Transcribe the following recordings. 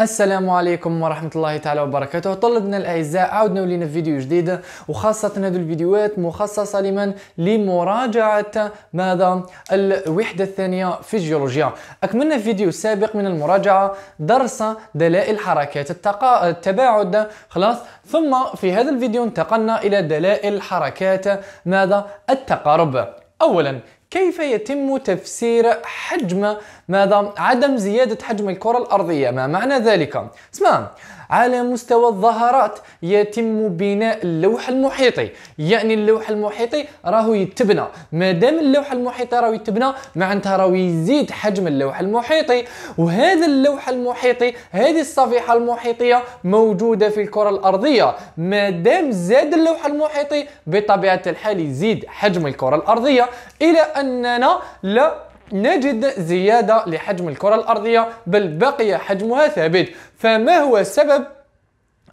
السلام عليكم ورحمة الله تعالى وبركاته طلبنا الأعزاء عودنا ولينا في فيديو جديد وخاصة هذه الفيديوهات مخصصة لمن لمراجعة ماذا الوحدة الثانية في الجيولوجيا أكملنا في فيديو سابق من المراجعة درس دلائل حركات التقا... التباعد خلاص ثم في هذا الفيديو انتقلنا إلى دلائل حركات ماذا التقارب أولا كيف يتم تفسير حجم ماذا؟ عدم زيادة حجم الكرة الأرضية ما معنى ذلك؟ اسمع على مستوى الظهرات يتم بناء اللوح المحيطي يعني اللوح المحيطي راهو يتبنى ما دام اللوح المحيطي راهو يتبنى معناتها راهو يزيد حجم اللوح المحيطي وهذا اللوح المحيطي هذه الصفيحه المحيطيه موجوده في الكره الارضيه ما دام زاد اللوح المحيطي بطبيعه الحال يزيد حجم الكره الارضيه الى اننا لا نجد زيادة لحجم الكرة الأرضية بل بقي حجمها ثابت فما هو سبب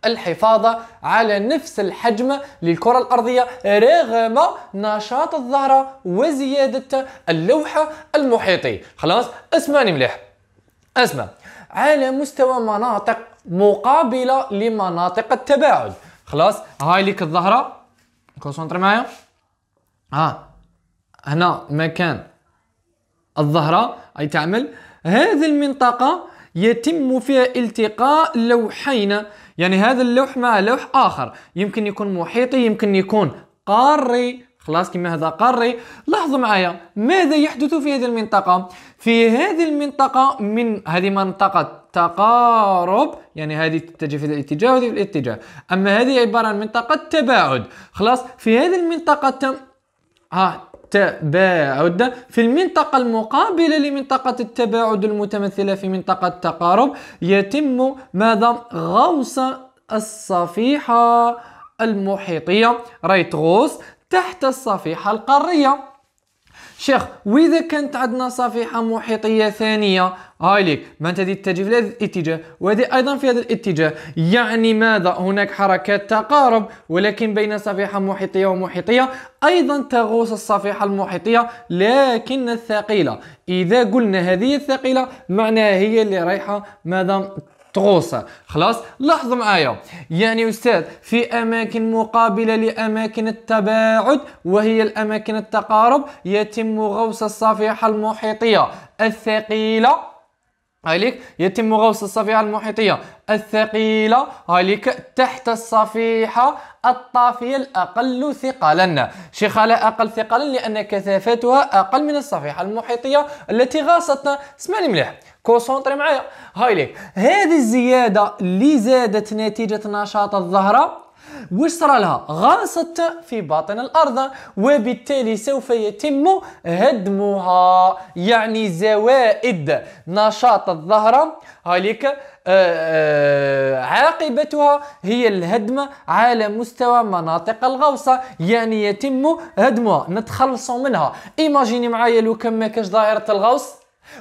الحفاظ على نفس الحجم للكرة الأرضية رغم نشاط الزهرة وزيادة اللوحة المحيطي خلاص اسمعني مليح اسمع على مستوى مناطق مقابلة لمناطق التباعد خلاص هاي ليك الظهرة كونسونتري معايا ها هنا مكان الظهره اي تعمل هذه المنطقه يتم فيها التقاء لوحين يعني هذا اللوح مع لوح اخر يمكن يكون محيطي يمكن يكون قاري خلاص كما هذا قاري لاحظوا معايا ماذا يحدث في هذه المنطقه في هذه المنطقه من هذه منطقه تقارب يعني هذه تتجه في الاتجاه وهذه في الاتجاه اما هذه عباره عن منطقه تباعد خلاص في هذه المنطقه التباعد في المنطقة المقابلة لمنطقة التباعد المتمثلة في منطقة التقارب يتم ماذا غوص الصفيحة المحيطية رايت غوص تحت الصفيحة القارية شيخ واذا كانت عندنا صفيحه محيطيه ثانيه هاي ليك معناتها هذه تتجه في هذا الاتجاه وهذه ايضا في هذا الاتجاه يعني ماذا هناك حركات تقارب ولكن بين صفيحه محيطيه ومحيطيه ايضا تغوص الصفيحه المحيطيه لكن الثقيله اذا قلنا هذه الثقيله معناها هي اللي رايحه ماذا تغوص خلاص لاحظوا معايا يعني أستاذ في أماكن مقابلة لأماكن التباعد وهي الأماكن التقارب يتم غوص الصفيحة المحيطية الثقيلة عليك يتم غوص الصفيحة المحيطية الثقيلة عليك تحت الصفيحة الطافية الأقل ثقلا شخالة أقل ثقلا لأن كثافتها أقل من الصفيحة المحيطية التي غاصتنا اسمعني مليح كونسونطري معايا هاي ليك هذه الزياده اللي زادت نتيجه نشاط الزهره واش صرا لها غاصت في باطن الارض وبالتالي سوف يتم هدمها يعني زوائد نشاط الزهره هاليك آه، آه، عاقبتها هي الهدم على مستوى مناطق الغوصه يعني يتم هدمها نتخلصوا منها ايماجيني معايا لو كان ما كاش ظاهره الغوص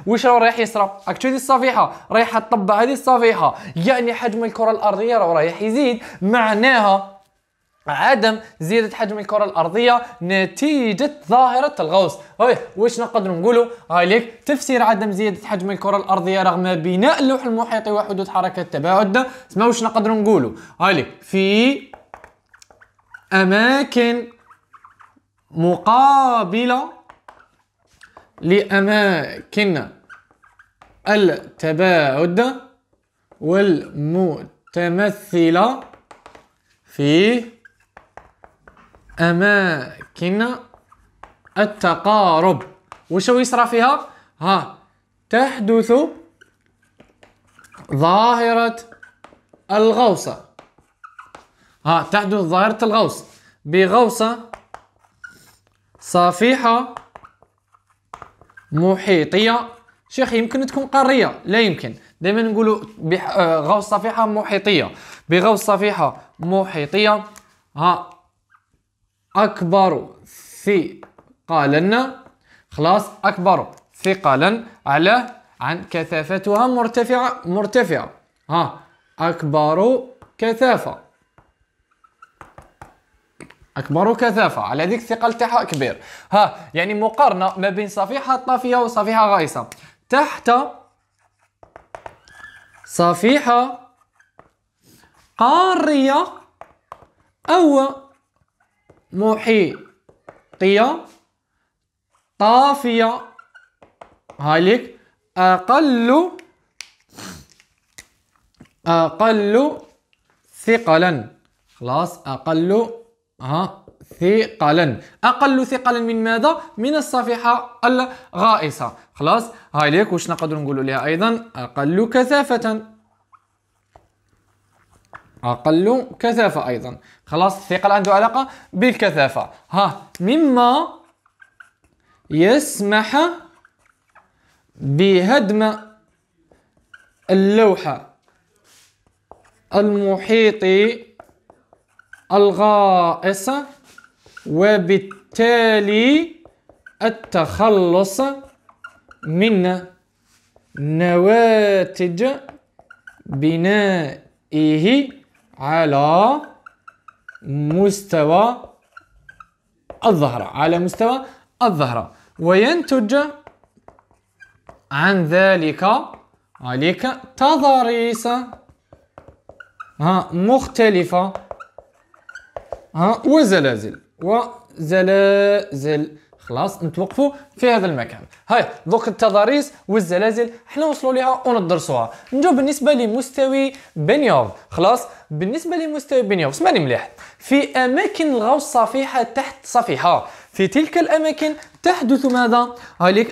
واش راه رايح يصرى راك الصفيحه رايح تطبع هذه الصفيحه يعني حجم الكره الارضيه راه رايح يزيد معناها عدم زيادة حجم الكرة الأرضية نتيجة ظاهرة الغوص هاي واش نقدر نقوله هاي ليك تفسير عدم زيادة حجم الكرة الأرضية رغم بناء اللوح المحيطي وحدود حركة التباعد اسمع واش نقدر نقوله هاي ليك في أماكن مقابلة لأماكن التباعد والمتمثلة في أماكن التقارب وش يصرى فيها؟ ها تحدث ظاهرة الغوصة ها تحدث ظاهرة الغوص بغوصة صفيحة محيطيه شيخ يمكن تكون قاريه لا يمكن دائما نقولوا بغوص آه، غوص صفيحه محيطيه بغوص صفيحه محيطيه ها اكبر ثقالا خلاص اكبر ثقلا على عن كثافتها مرتفعه مرتفعه ها اكبر كثافه اكبر كثافه على ديك الثقل تاعها كبير ها يعني مقارنه ما بين صفيحه طافيه وصفيحه غائصه تحت صفيحه قاريه او محيطيه طافيه هاليك اقل اقل ثقلا خلاص اقل ها ثقلا اقل ثقلا من ماذا من الصفيحه الغائصه خلاص هاي ليك واش نقدر نقولوا لها ايضا اقل كثافه اقل كثافه ايضا خلاص الثقل عنده علاقه بالكثافه ها مما يسمح بهدم اللوحه المحيط الغائص وبالتالي التخلص من نواتج بنائه على مستوى الظهر على مستوى الظهر وينتج عن ذلك عليك تضاريس مختلفة ها وزلازل وزلازل خلاص نتوقفوا في هذا المكان هاي دوك التضاريس والزلازل حنا وصلوا ليها وندرسوها نجو بالنسبه لمستوي بنيوف خلاص بالنسبه لمستوي بنيوف اسمعني مليح في اماكن الغوص صفيحه تحت صفيحه في تلك الاماكن تحدث ماذا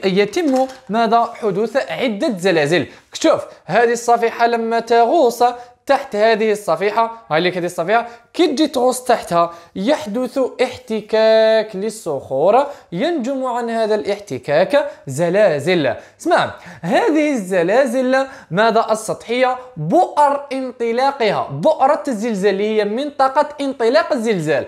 يتم ماذا حدوث عده زلازل شوف هذه الصفيحه لما تغوص تحت هذه الصفيحة هاي هذه الصفيحة كي تجي تغوص تحتها يحدث احتكاك للصخور ينجم عن هذا الاحتكاك زلازل اسمع هذه الزلازل ماذا السطحية بؤر انطلاقها بؤرة الزلزال هي منطقة انطلاق الزلزال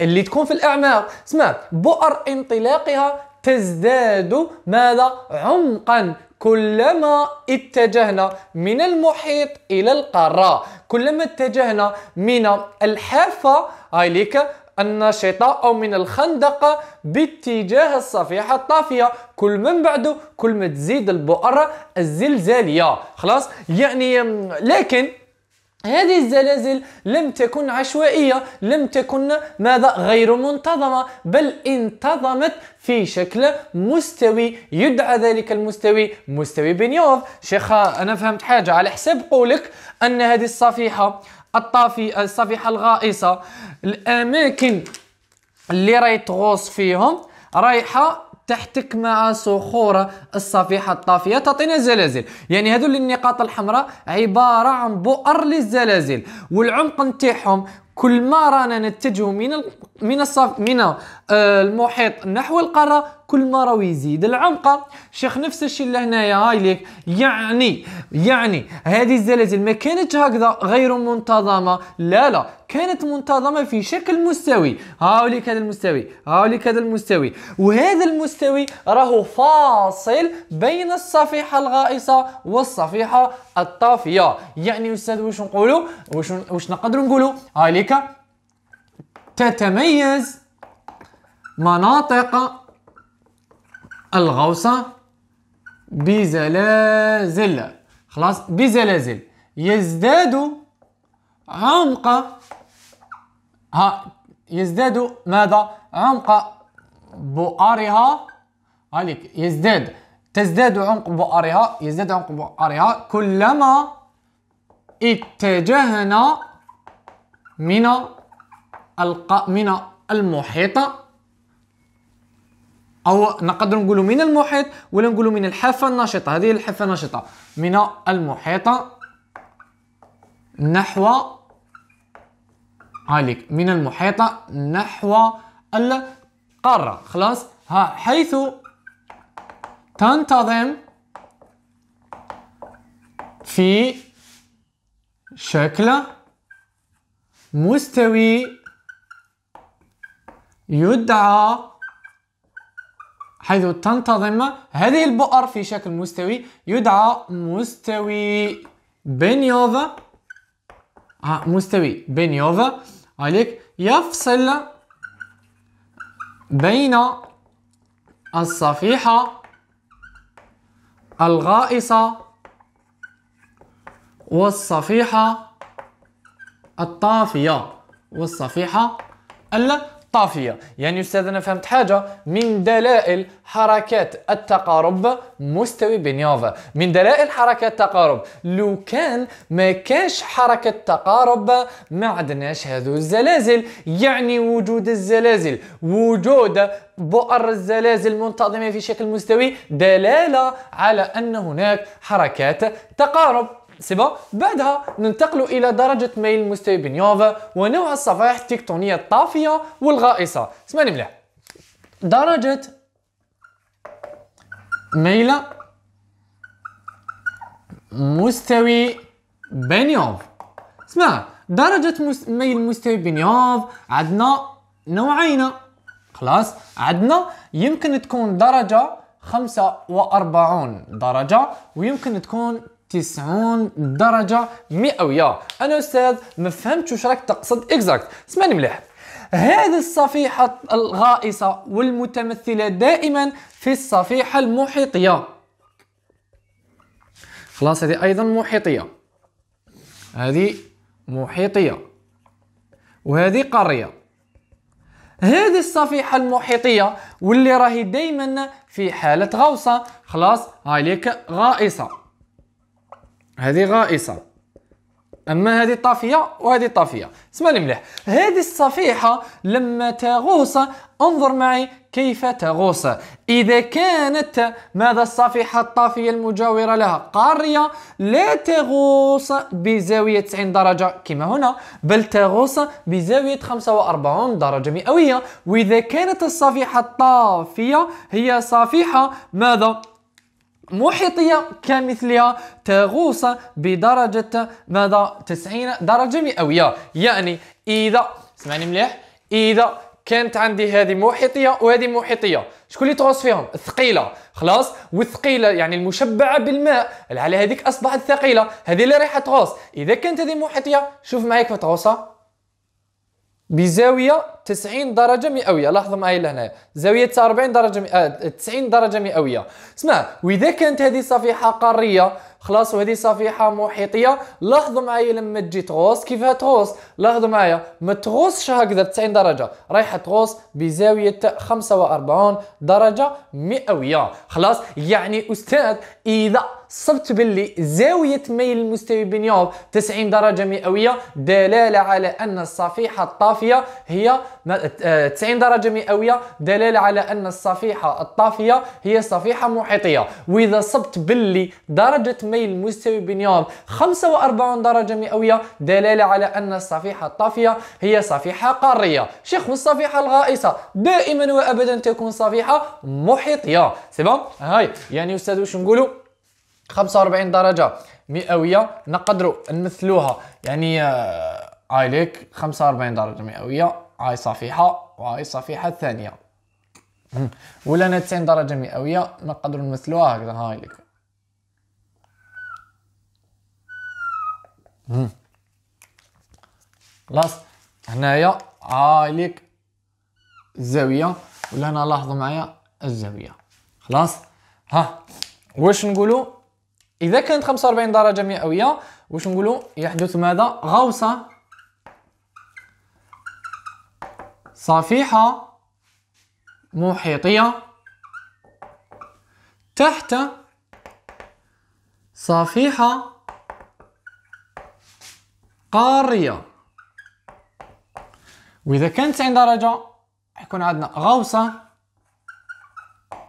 اللي تكون في الأعماق اسمع بؤر انطلاقها تزداد ماذا عمقا كلما اتجهنا من المحيط إلى القارة كلما اتجهنا من الحافة هايليك النشطة أو من الخندقة باتجاه الصفيحة الطافية كل من بعده كل ما تزيد البؤرة الزلزالية خلاص يعني لكن هذه الزلازل لم تكن عشوائية لم تكن ماذا غير منتظمة بل انتظمت في شكل مستوي يدعى ذلك المستوي مستوي بنيوف شيخ أنا فهمت حاجة على حساب قولك أن هذه الصفيحة الطافي الصفيحة الغائصة الأماكن اللي رايت تغوص فيهم رايحة تحتك مع صخور الصفيحة الطافية تعطينا زلازل يعني هذول النقاط الحمراء عبارة عن بؤر للزلازل والعمق نتاعهم كل ما رانا نتجه من من الصف من آه، المحيط نحو القاره كل ما راه يزيد العمق شيخ نفس الشيء اللي هنايا هاي ليك يعني يعني هذه الزلازل ما كانتش هكذا غير منتظمه لا لا كانت منتظمه في شكل مستوي هاو ليك هذا المستوي هاو ليك هذا المستوي وهذا المستوي راهو فاصل بين الصفيحه الغائصه والصفيحه الطافيه يعني استاذ واش نقولوا واش واش نقدروا نقولوا هاي ذلك تتميز مناطق الغوصة بزلازل خلاص بزلازل يزداد عمق ها يزداد ماذا عمق بؤرها عليك يزداد تزداد عمق بؤرها يزداد عمق بؤرها كلما اتجهنا من الق... من المحيط او نقدر نقولوا من المحيط ولا نقولوا من الحافه النشطه هذه الحافه النشطه من المحيط نحو عليك من المحيط نحو القاره خلاص ها حيث تنتظم في شكل مستوي يدعى حيث تنتظم هذه البؤر في شكل مستوي يدعى مستوي بنيوفا آه، مستوي بنيوفا عليك يفصل بين الصفيحة الغائصة والصفيحة الطافية والصفيحة طافيه يعني أستاذ أنا فهمت حاجة من دلائل حركات التقارب مستوي بنيوفا من دلائل حركات التقارب لو كان ما كانش حركة تقارب ما عندناش هذو الزلازل يعني وجود الزلازل وجود بؤر الزلازل منتظمة في شكل مستوي دلالة على أن هناك حركات تقارب سيبا بعدها ننتقل إلى درجة ميل مستوي بنيوفا ونوع الصفائح التكتونية الطافية والغائصة اسمعني مليح درجة ميل مستوي بنيوف اسمع درجة ميل مستوي بنيوف عندنا نوعين خلاص عندنا يمكن تكون درجة 45 درجة ويمكن تكون 90 درجة مئوية أنا أستاذ ما فهمتش واش راك تقصد إكزاكت اسمعني مليح هذه الصفيحة الغائصة والمتمثلة دائما في الصفيحة المحيطية خلاص هذه أيضا محيطية هذه محيطية وهذه قارية هذه الصفيحة المحيطية واللي راهي دائما في حالة غوصة خلاص هاي ليك غائصة هذه غائصه اما هذه طافيه وهذه طافيه اسمع لي مليح هذه الصفيحه لما تغوص انظر معي كيف تغوص اذا كانت ماذا الصفيحه الطافيه المجاوره لها قاريه لا تغوص بزاويه 90 درجه كما هنا بل تغوص بزاويه 45 درجه مئويه واذا كانت الصفيحه الطافيه هي صفيحه ماذا محيطية كمثلها تغوص بدرجة ماذا 90 درجة مئوية يعني إذا اسمعني مليح إذا كانت عندي هذه محيطيه وهذه محيطيه شكون اللي تغوص فيهم الثقيله خلاص والثقيله يعني المشبعه بالماء على هذيك اصبحت ثقيله هذه اللي رايحه تغوص اذا كانت هذه محيطيه شوف معايا كيف تغوصها بزاويه 90 درجه مئويه لاحظوا معايا لهنايا زاويه 40 درجه مئ... 90 آه، درجه مئويه اسمع واذا كانت هذه صفيحه قاريه خلاص وهذه صفيحه محيطيه لاحظوا معايا لما تجي تغوص كيفاه تغوص لاحظوا معايا ما تغوصش هكذا 90 درجه رايحه تغوص بزاويه 45 درجه مئويه خلاص يعني استاذ اذا صبت باللي زاوية ميل المستوي بين يوم 90 درجة مئوية دلالة على أن الصفيحة الطافية هي 90 آه، درجة مئوية دلالة على أن الصفيحة الطافية هي صفيحة محيطية وإذا صبت باللي درجة ميل مستوي بانياب 45 درجة مئوية دلالة على أن الصفيحة الطافية هي صفيحة قارية شيخ الصفيحة الغائصة دائما وأبدا تكون صفيحة محيطية سيبون هاي يعني أستاذ واش نقولوا 45 درجة مئوية نقدروا نمثلوها يعني هاي آه، ليك 45 درجة مئوية هاي صفيحة وهاي الصفيحة الثانية ولا 90 درجة مئوية نقدروا نمثلوها هكذا هاي لك خلاص هنايا عليك آه، الزاويه ولا هنا لاحظوا معايا الزاويه خلاص ها واش نقولوا اذا كانت 45 درجه مئويه واش نقولوا يحدث ماذا غوصه صفيحه محيطيه تحت صفيحه قارية وإذا كانت 90 درجة يكون عندنا غوصة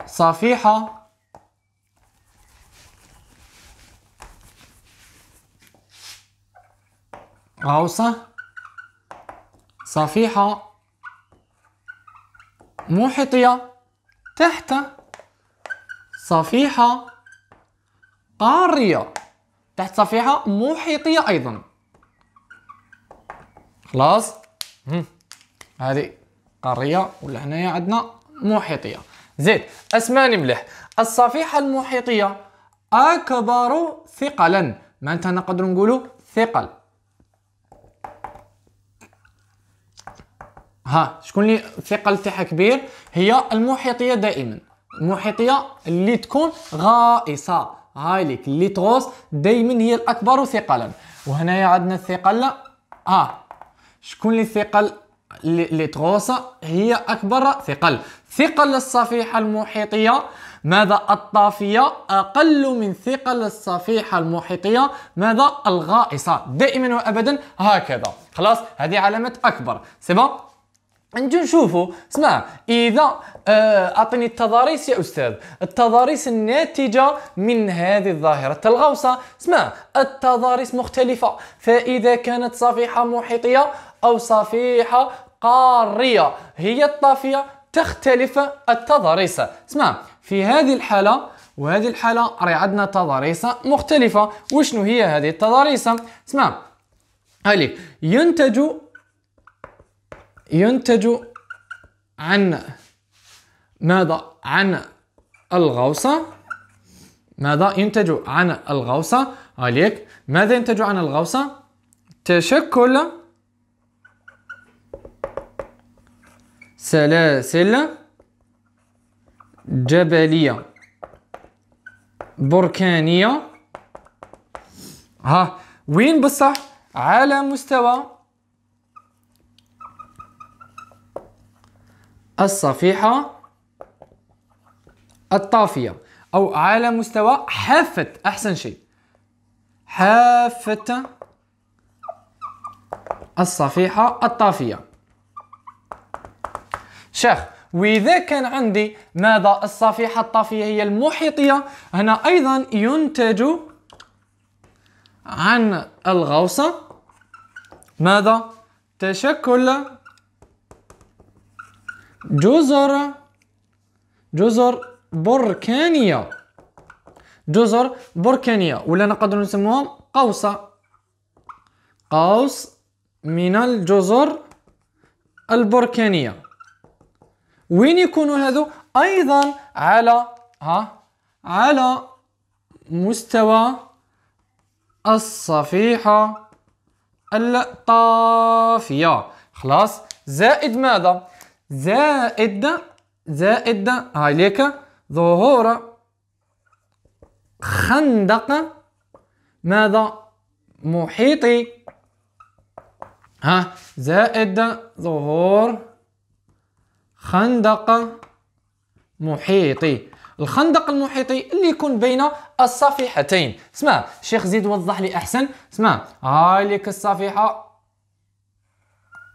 صفيحة غوصة صفيحة محيطية تحت صفيحة قارية تحت صفيحة محيطية أيضا خلاص هذه قريه ولا هنايا عندنا محيطيه زيد اسمعني مليح الصفيحه المحيطيه اكبر ثقلا معناتها نقدر نقولوا ثقل ها شكون لي الثقل تاعها كبير هي المحيطيه دائما المحيطيه اللي تكون غائصه هايليك اللي تغوص دائما هي الاكبر ثقلا وهنايا عندنا الثقل ها شكون اللي ثقل اللي تغوصة هي أكبر ثقل ثقل الصفيحة المحيطية ماذا الطافية أقل من ثقل الصفيحة المحيطية ماذا الغائصة دائما وأبدا هكذا خلاص هذه علامة أكبر سبا نجي نشوفوا اسمع اذا آه، اعطيني التضاريس يا استاذ التضاريس الناتجه من هذه الظاهره الغوصه اسمع التضاريس مختلفه فاذا كانت صفيحه محيطيه أو صفيحة قارية هي الطافية تختلف التضاريس اسمع في هذه الحالة وهذه الحالة راه عندنا تضاريس مختلفة وشنو هي هذه التضاريس اسمع ألف ينتج ينتج عن ماذا عن الغوصة ماذا ينتج عن الغوصة عليك ماذا ينتج عن الغوصة تشكل سلاسل جبلية بركانية ها وين بصح على مستوى الصفيحة الطافية أو على مستوى حافة أحسن شيء حافة الصفيحة الطافية شيخ وإذا كان عندي ماذا الصفيحة الطافية هي المحيطية هنا أيضا ينتج عن الغوصة ماذا تشكل جزر جزر بركانية جزر بركانية ولا نقدر نسموهم قوسة قوس من الجزر البركانية وين يكونوا هذو ايضا على ها على مستوى الصفيحه الطافيه خلاص زائد ماذا زائد زائد عليك ليك ظهور خندق ماذا محيطي ها زائد ظهور خندق محيطي الخندق المحيطي اللي يكون بين الصفيحتين اسمع شيخ زيد وضح لي احسن اسمع هاي ليك الصفيحه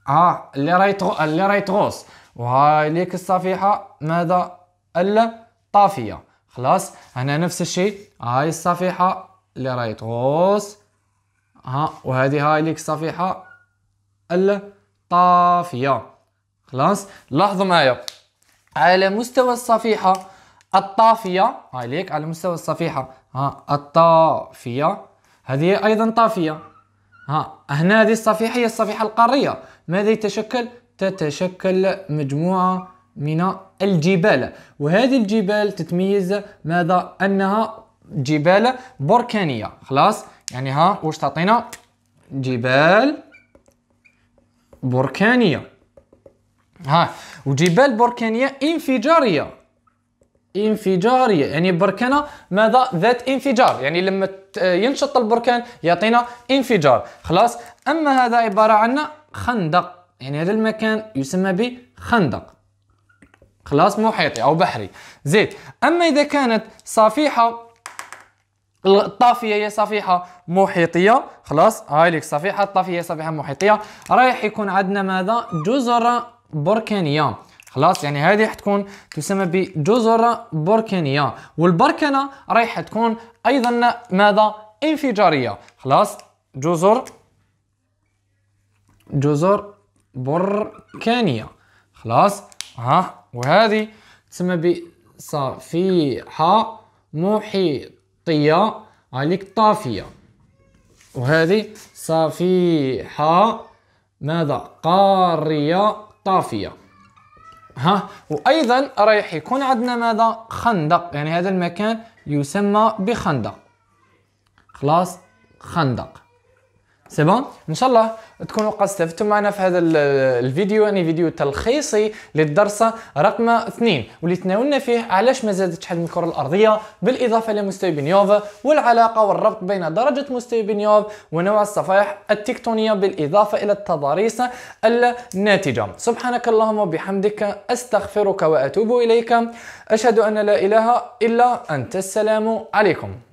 اه اللي راهي اللي راهي تغوص وهاي ليك الصفيحه ماذا الطافيه خلاص هنا نفس الشيء هاي الصفيحه اللي راهي تغوص ها وهذه هاي ليك الصفيحه الطافيه خلاص لاحظوا معي على مستوى الصفيحه الطافيه هاي ليك على مستوى الصفيحه ها الطافيه هذه ايضا طافيه ها هنا هذه الصفيحه هي الصفيحه القاريه ماذا يتشكل تتشكل مجموعه من الجبال وهذه الجبال تتميز ماذا انها جبال بركانيه خلاص يعني ها واش تعطينا جبال بركانيه ها وجبال بركانيه انفجاريه انفجاريه يعني بركانه ماذا ذات انفجار يعني لما ينشط البركان يعطينا انفجار خلاص اما هذا عباره عن خندق يعني هذا المكان يسمى بخندق خلاص محيطي او بحري زيد اما اذا كانت صفيحه الطافيه هي صفيحه محيطيه خلاص هاي لك صفيحه الطافيه هي صفيحه محيطيه رايح يكون عندنا ماذا جزر بركانيه خلاص يعني هذه حتكون تسمى بجزر بركانيه والبركنه رايحه تكون ايضا ماذا انفجاريه خلاص جزر جزر بركانيه خلاص ها وهذه تسمى بصفيحه محيطيه عليك طافيه وهذه صفيحه ماذا قاريه طافية ها وايضا رايح يكون عندنا ماذا خندق يعني هذا المكان يسمى بخندق خلاص خندق سي بون ان شاء الله تكونوا قد استفدتم معنا في هذا الفيديو يعني فيديو تلخيصي للدرس رقم اثنين واللي تناولنا فيه علاش ما زادتش حجم الكره الارضيه بالاضافه لمستوى بنيوف والعلاقه والربط بين درجه مستوى بنيوف ونوع الصفائح التكتونيه بالاضافه الى التضاريس الناتجه سبحانك اللهم وبحمدك استغفرك واتوب اليك اشهد ان لا اله الا انت السلام عليكم